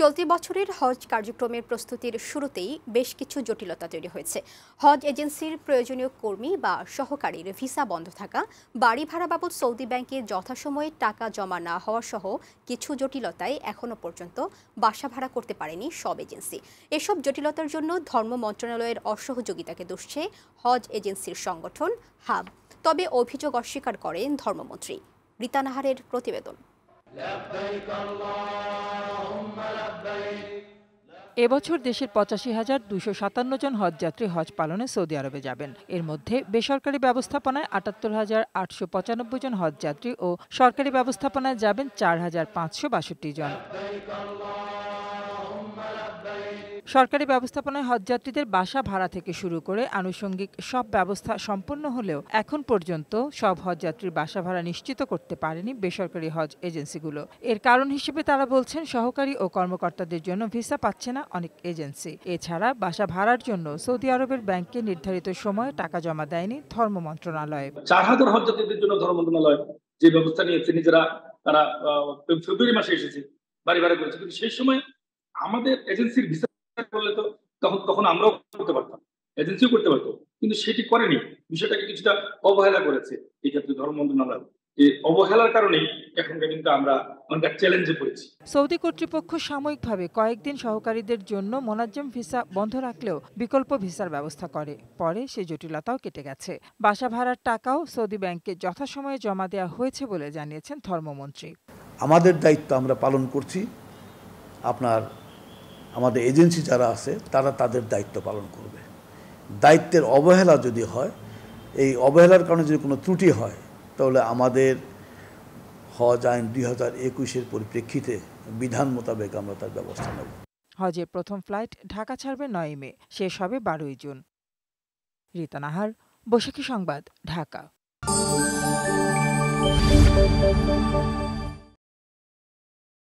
চলতি বছরের হজ কার্যক্রমের প্রস্তুতির শুরুতেই বেশ কিছু জটিলতা তৈরি হয়েছে হজ এজেন্সির প্রয়োজনীয় কর্মী বা সহকারীর ভিসা বন্ধ থাকা বাড়ি ভাড়া বাবদ সৌদি ব্যাংকে যথাসময়ে টাকা জমা না হওয়া সহ কিছু জটিলতায় এখনও পর্যন্ত বাসা ভাড়া করতে পারেনি সব এজেন্সি এসব জটিলতার জন্য ধর্ম মন্ত্রণালয়ের অসহযোগিতাকে দুষছে হজ এজেন্সির সংগঠন হাব তবে অভিযোগ অস্বীকার করেন ধর্মমন্ত্রী রীতানাহারের প্রতিবেদন এবছর দেশের পঁচাশি হাজার দুশো সাতান্ন জন হজযাত্রী হজ পালনে সৌদি আরবে যাবেন এর মধ্যে বেসরকারি ব্যবস্থাপনায় আটাত্তর হাজার আটশো পঁচানব্বই জন হজযাত্রী ও সরকারি ব্যবস্থাপনায় যাবেন চার হাজার পাঁচশো বাষট্টি জন সরকারি ব্যবস্থাপনায় হজযাত্রীদের বাসা ভাড়া থেকে শুরু করে আনুষঙ্গিক সব ব্যবস্থা সম্পন্ন হলেও এখন পর্যন্ত সব হজযাত্রীর বাসা ভাড়া নিশ্চিত করতে পারেনি বেসরকারি হজ এজেন্সিগুলো এর কারণ হিসেবে তারা বলছেন সহকারী ও কর্মকর্তাদের জন্য ভিসা পাচ্ছে না অনেক এজেন্সি এছাড়া বাসা ভাড়ার জন্য সৌদি আরবের ব্যাংকে নির্ধারিত সময়ে টাকা জমা দেয়নি ধর্ম মন্ত্রণালয় চার হাজার হজযাত্রীদের জন্য ধর্ম মন্ত্রণালয় যে ব্যবস্থা নিয়েছে নিজেরা তারা ফেব্রুয়ারি মাসে এসেছে বাড়ি ভাড়া করেছে কিন্তু সেই সময় আমাদের এজেন্সির ভিসা করলে তো তখন তখন আমরাও করতে পারতাম এজেন্সিও করতে পারতো কিন্তু সেটি করেনি বিষয়টাকে কিছুটা অবহেলা করেছে এই ক্ষেত্রে ধর্ম মন্ত্রণালয় অবহেলার এখনকার কিন্তু আমরা চ্যালেঞ্জে পড়েছি সৌদি কর্তৃপক্ষ সাময়িকভাবে কয়েকদিন সহকারীদের জন্য মোনাজ্জম ভিসা বন্ধ রাখলেও বিকল্প ভিসার ব্যবস্থা করে পরে সে জটিলতাও কেটে গেছে বাসা ভাড়ার টাকাও সৌদি ব্যাংকে যথাসময়ে জমা দেওয়া হয়েছে বলে জানিয়েছেন ধর্মমন্ত্রী আমাদের দায়িত্ব আমরা পালন করছি আপনার আমাদের এজেন্সি যারা আছে তারা তাদের দায়িত্ব পালন করবে দায়িত্বের অবহেলা যদি হয় এই অবহেলার কারণে যদি কোনো ত্রুটি হয় তাহলে আমাদের হজ আইন দুই হাজার একুশের পরিপ্রেক্ষিতে বিধান মোতাবেক আমরা তার ব্যবস্থা নেব হজের প্রথম ফ্লাইট ঢাকা ছাড়বে নয় মে শেষ হবে বারোই জুন রীতা নাহার বৈশাখী সংবাদ ঢাকা